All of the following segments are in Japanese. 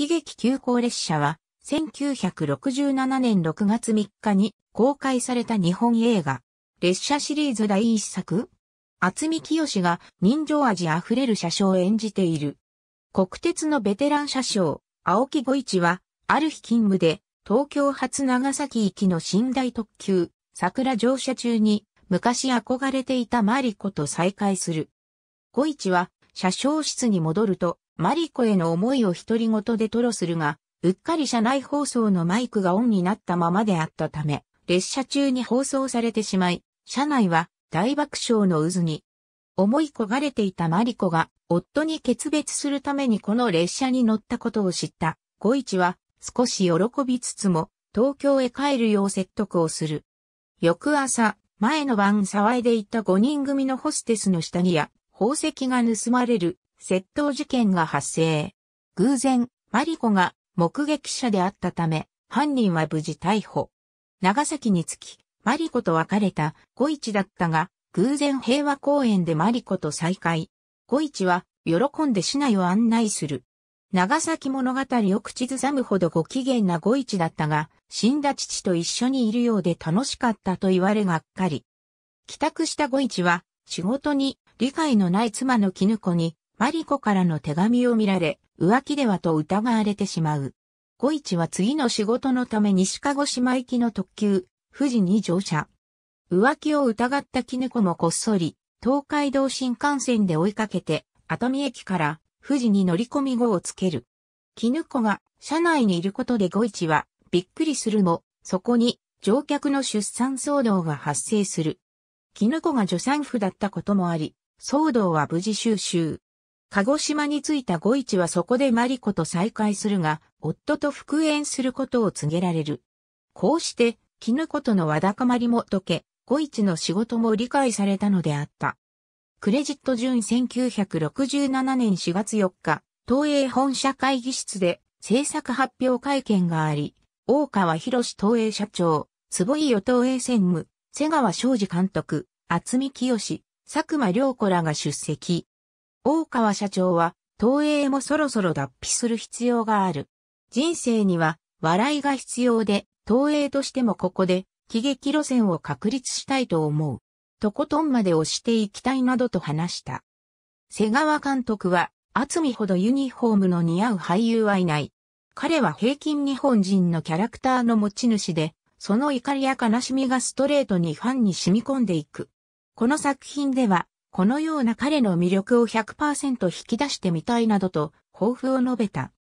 喜劇急行列車は、1967年6月3日に公開された日本映画、列車シリーズ第一作、厚見清が人情味あふれる車掌を演じている。国鉄のベテラン車掌、青木五一は、ある日勤務で、東京発長崎行きの寝台特急、桜乗車中に、昔憧れていたマリコと再会する。五一は、車掌室に戻ると、マリコへの思いを独り言で吐露するが、うっかり車内放送のマイクがオンになったままであったため、列車中に放送されてしまい、車内は大爆笑の渦に。思い焦がれていたマリコが夫に決別するためにこの列車に乗ったことを知った五一は少し喜びつつも東京へ帰るよう説得をする。翌朝、前の晩騒いでいた5人組のホステスの下着や宝石が盗まれる窃盗事件が発生。偶然、マリコが目撃者であったため、犯人は無事逮捕。長崎に着き、マリコと別れた五一だったが、偶然平和公園でマリコと再会。五一は喜んで市内を案内する。長崎物語を口ずさむほどご機嫌な五一だったが、死んだ父と一緒にいるようで楽しかったと言われがっかり。帰宅した五一は仕事に理解のない妻の絹子にマリコからの手紙を見られ、浮気ではと疑われてしまう。五一は次の仕事のため西鹿児島行きの特急、富士に乗車。浮気を疑った絹子もこっそり、東海道新幹線で追いかけて、熱海駅から富士に乗り込み後をつける。絹子が車内にいることで五一はびっくりするも、そこに乗客の出産騒動が発生する。絹子が助産婦だったこともあり、騒動は無事収集。鹿児島に着いた五一はそこでマリコと再会するが、夫と復縁することを告げられる。こうして、絹子とのわだかまりも解け、五一の仕事も理解されたのであった。クレジット順1967年4月4日、東映本社会議室で制作発表会見があり、大川博東映社長、坪井与東映専務、瀬川昌司監督、厚見清、佐久間良子らが出席。大川社長は、東映もそろそろ脱皮する必要がある。人生には笑いが必要で、東映としてもここで喜劇路線を確立したいと思う。とことんまで押していきたいなどと話した。瀬川監督は、厚みほどユニフォームの似合う俳優はいない。彼は平均日本人のキャラクターの持ち主で、その怒りや悲しみがストレートにファンに染み込んでいく。この作品では、このような彼の魅力を100%引き出してみたいなどと抱負を述べた。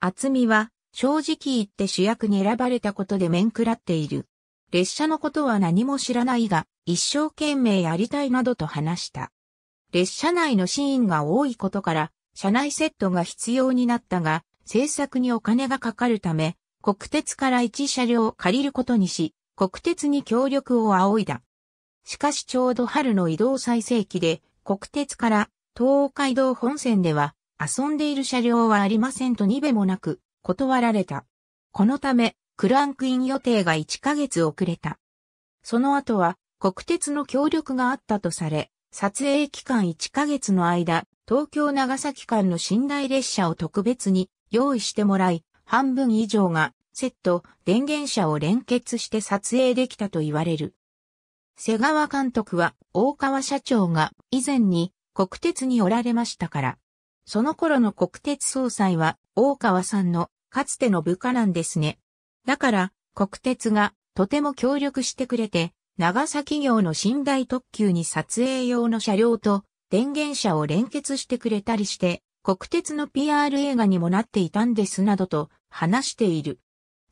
厚みは正直言って主役に選ばれたことで面食らっている。列車のことは何も知らないが、一生懸命やりたいなどと話した。列車内のシーンが多いことから、車内セットが必要になったが、制作にお金がかかるため、国鉄から一車両を借りることにし、国鉄に協力を仰いだ。しかしちょうど春の移動最盛期で、国鉄から東海道本線では遊んでいる車両はありませんとにべもなく断られた。このため、クランクイン予定が1ヶ月遅れた。その後は国鉄の協力があったとされ、撮影期間1ヶ月の間、東京長崎間の寝台列車を特別に用意してもらい、半分以上がセット、電源車を連結して撮影できたと言われる。瀬川監督は大川社長が以前に国鉄におられましたから。その頃の国鉄総裁は大川さんのかつての部下なんですね。だから国鉄がとても協力してくれて長崎業の寝台特急に撮影用の車両と電源車を連結してくれたりして国鉄の PR 映画にもなっていたんですなどと話している。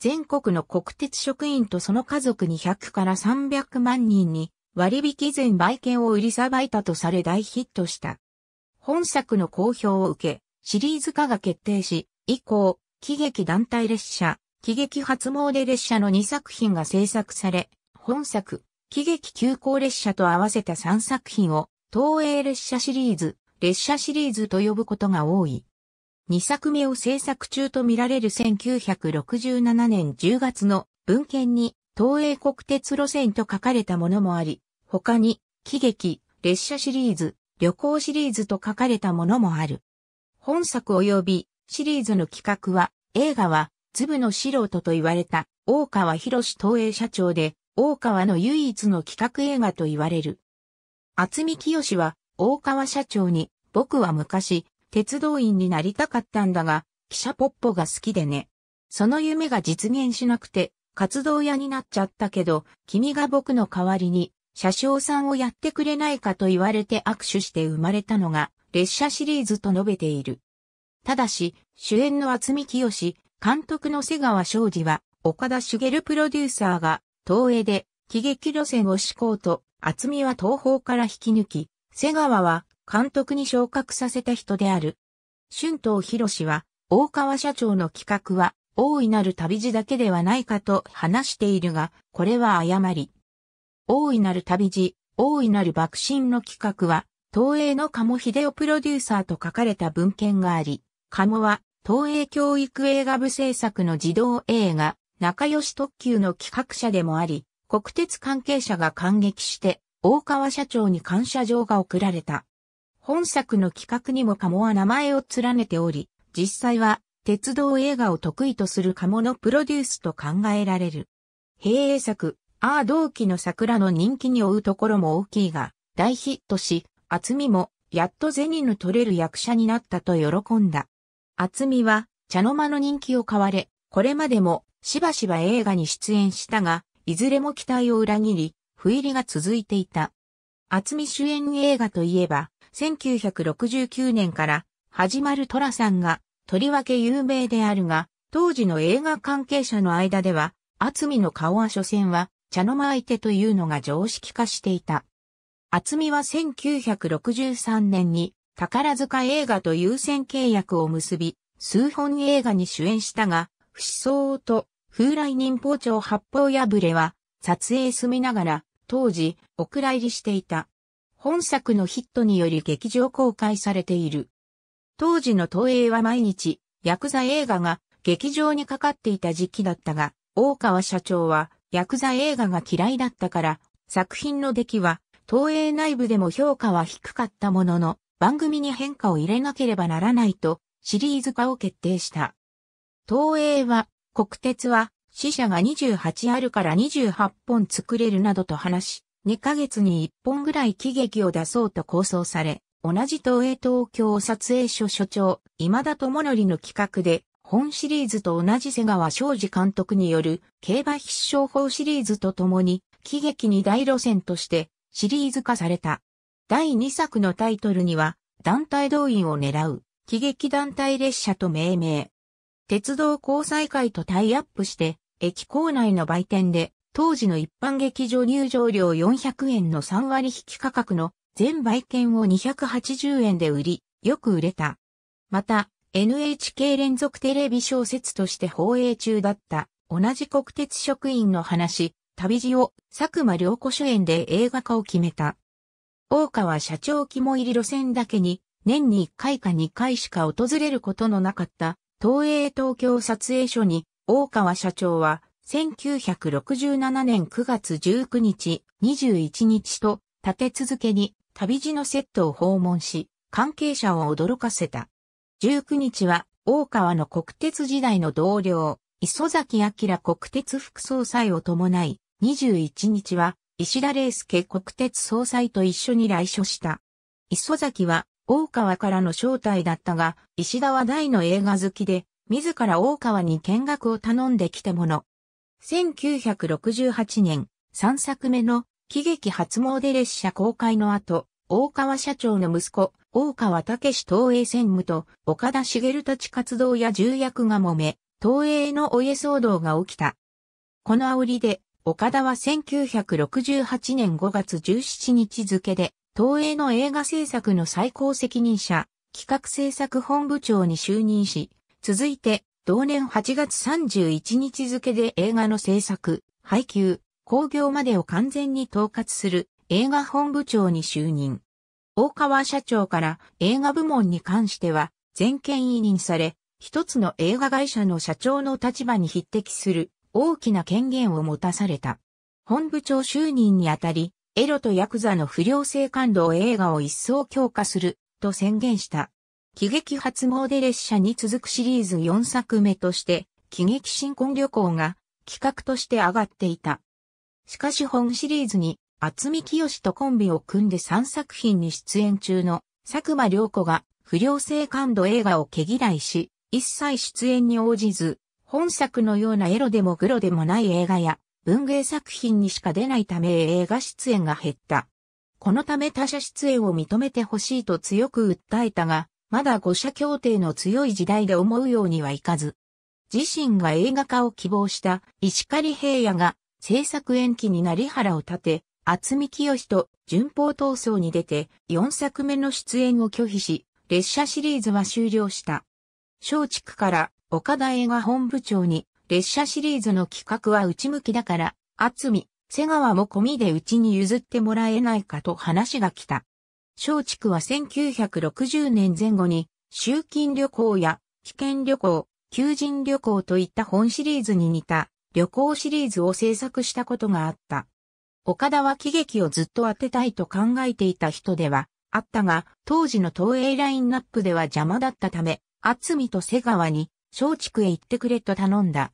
全国の国鉄職員とその家族200から300万人に割引前売券を売りさばいたとされ大ヒットした。本作の好評を受け、シリーズ化が決定し、以降、喜劇団体列車、喜劇初詣列車の2作品が制作され、本作、喜劇急行列車と合わせた3作品を、東映列車シリーズ、列車シリーズと呼ぶことが多い。2作目を制作中とみられる1967年10月の文献に東映国鉄路線と書かれたものもあり、他に喜劇、列車シリーズ、旅行シリーズと書かれたものもある。本作及びシリーズの企画は、映画は、ズブの素人と言われた、大川博東映社長で、大川の唯一の企画映画と言われる。厚見清は、大川社長に、僕は昔、鉄道員になりたかったんだが、記者ポッポが好きでね。その夢が実現しなくて、活動屋になっちゃったけど、君が僕の代わりに、車掌さんをやってくれないかと言われて握手して生まれたのが、列車シリーズと述べている。ただし、主演の厚み清、監督の瀬川昌司は、岡田茂プロデューサーが、東映で、喜劇路線を志こうと、厚みは東方から引き抜き、瀬川は監督に昇格させた人である。春藤博士は、大川社長の企画は、大いなる旅路だけではないかと話しているが、これは誤り。大いなる旅路、大いなる爆心の企画は、東映の鴨秀夫プロデューサーと書かれた文献があり、鴨は、東映教育映画部制作の児童映画、仲良し特急の企画者でもあり、国鉄関係者が感激して、大川社長に感謝状が贈られた。本作の企画にもカモは名前を連ねており、実際は鉄道映画を得意とするカモのプロデュースと考えられる。平英作、アー同期の桜の人気に追うところも大きいが、大ヒットし、厚みも、やっと銭の取れる役者になったと喜んだ。厚みは、茶の間の人気を買われ、これまでも、しばしば映画に出演したが、いずれも期待を裏切り、不入りが続いていた。厚み主演映画といえば、1969年から始まる寅さんが、とりわけ有名であるが、当時の映画関係者の間では、厚みの顔は所詮は、茶の間相手というのが常識化していた。厚みは1963年に、宝塚映画と優先契約を結び、数本映画に主演したが、不思想と風来人包丁八方破れは、撮影済みながら、当時、お蔵入りしていた。本作のヒットにより劇場公開されている。当時の東映は毎日、ヤクザ映画が劇場にかかっていた時期だったが、大川社長はヤクザ映画が嫌いだったから、作品の出来は東映内部でも評価は低かったものの、番組に変化を入れなければならないと、シリーズ化を決定した。東映は、国鉄は、死者が28あるから28本作れるなどと話し、2ヶ月に1本ぐらい喜劇を出そうと構想され、同じ東映東京撮影所所長、今田智則の企画で、本シリーズと同じ瀬川昌司監督による競馬必勝法シリーズと共に、喜劇に大路線としてシリーズ化された。第2作のタイトルには、団体動員を狙う、喜劇団体列車と命名。鉄道交際会とタイアップして、駅構内の売店で、当時の一般劇場入場料400円の3割引き価格の全売券を280円で売り、よく売れた。また、NHK 連続テレビ小説として放映中だった同じ国鉄職員の話、旅路を佐久間良子主演で映画化を決めた。大川社長肝入り路線だけに年に1回か2回しか訪れることのなかった東映東京撮影所に大川社長は1967年9月19日、21日と立て続けに旅路のセットを訪問し、関係者を驚かせた。19日は、大川の国鉄時代の同僚、磯崎明国鉄副総裁を伴い、21日は、石田玲介国鉄総裁と一緒に来所した。磯崎は、大川からの招待だったが、石田は大の映画好きで、自ら大川に見学を頼んできたもの。1968年、3作目の喜劇初詣列車公開の後、大川社長の息子、大川武史東映専務と岡田茂たち活動や重役が揉め、東映のお家騒動が起きた。この煽りで、岡田は1968年5月17日付で、東映の映画制作の最高責任者、企画制作本部長に就任し、続いて同年8月31日付で映画の制作、配給、興行までを完全に統括する映画本部長に就任。大川社長から映画部門に関しては全権委任され、一つの映画会社の社長の立場に匹敵する大きな権限を持たされた。本部長就任にあたり、エロとヤクザの不良性感度を映画を一層強化すると宣言した。喜劇初詣列車に続くシリーズ4作目として、喜劇新婚旅行が企画として上がっていた。しかし本シリーズに、厚見清とコンビを組んで3作品に出演中の佐久間良子が不良性感度映画を毛嫌いし、一切出演に応じず、本作のようなエロでもグロでもない映画や文芸作品にしか出ないため映画出演が減った。このため他者出演を認めてほしいと強く訴えたが、まだ五社協定の強い時代で思うようにはいかず、自身が映画化を希望した石狩平野が制作延期になり原を立て、厚み清と順法闘争に出て4作目の出演を拒否し、列車シリーズは終了した。松竹から岡田映画本部長に列車シリーズの企画は内向きだから、厚み、瀬川も込みでうちに譲ってもらえないかと話が来た。松竹は1960年前後に、集金旅行や、危険旅行、求人旅行といった本シリーズに似た旅行シリーズを制作したことがあった。岡田は喜劇をずっと当てたいと考えていた人ではあったが、当時の東映ラインナップでは邪魔だったため、厚見と瀬川に松竹へ行ってくれと頼んだ。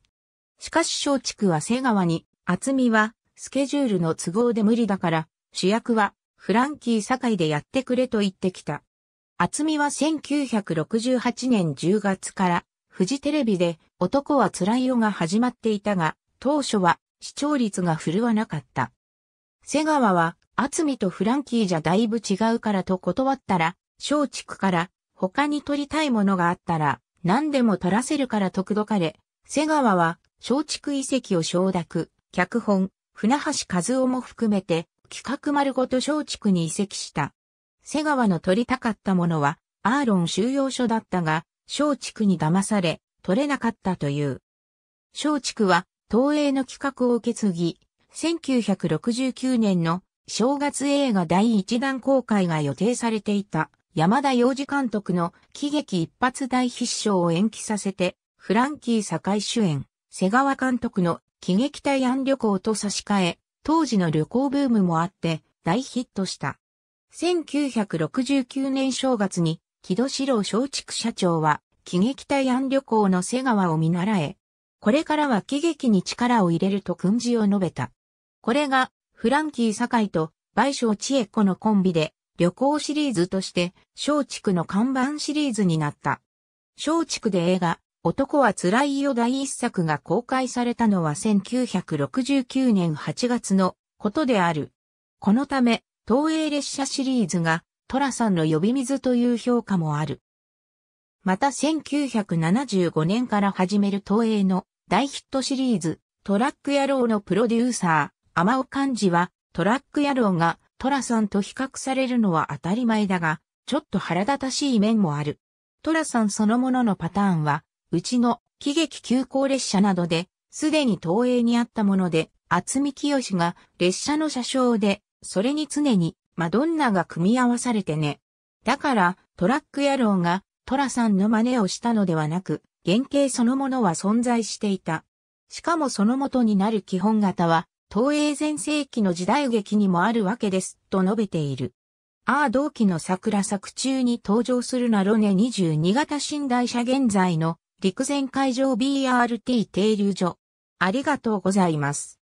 しかし松竹は瀬川に、厚見はスケジュールの都合で無理だから、主役はフランキー堺でやってくれと言ってきた。厚みは1968年10月からフジテレビで男は辛いよが始まっていたが、当初は視聴率が振るわなかった。瀬川は厚みとフランキーじゃだいぶ違うからと断ったら、松竹から他に撮りたいものがあったら何でも撮らせるからとくどかれ、瀬川は松竹遺跡を承諾、脚本、船橋和夫も含めて企画丸ごと松竹に移籍した。瀬川の取りたかったものは、アーロン収容所だったが、松竹に騙され、取れなかったという。松竹は、東映の企画を受け継ぎ、1969年の正月映画第1弾公開が予定されていた山田洋次監督の喜劇一発大必勝を延期させて、フランキー堺主演、瀬川監督の喜劇隊案旅行と差し替え、当時の旅行ブームもあって大ヒットした。1969年正月に、木戸四郎松竹社長は、喜劇隊安旅行の瀬川を見習え、これからは喜劇に力を入れると訓示を述べた。これが、フランキー堺と倍賞千恵子のコンビで、旅行シリーズとして、松竹の看板シリーズになった。松竹で映画、男は辛いよ第一作が公開されたのは1969年8月のことである。このため、東映列車シリーズが、トラさんの呼び水という評価もある。また1975年から始める東映の大ヒットシリーズ、トラック野郎のプロデューサー、天尾漢字は、トラック野郎がトラさんと比較されるのは当たり前だが、ちょっと腹立たしい面もある。トラさんそのもののパターンは、うちの喜劇急行列車などで、すでに東映にあったもので、厚み清が列車の車掌で、それに常にマドンナが組み合わされてね。だからトラック野郎がトラさんの真似をしたのではなく、原型そのものは存在していた。しかもその元になる基本型は、東映前世紀の時代劇にもあるわけです、と述べている。ああ同期の桜作中に登場するなロネ22型寝台車現在の陸前海上 BRT 停留所。ありがとうございます。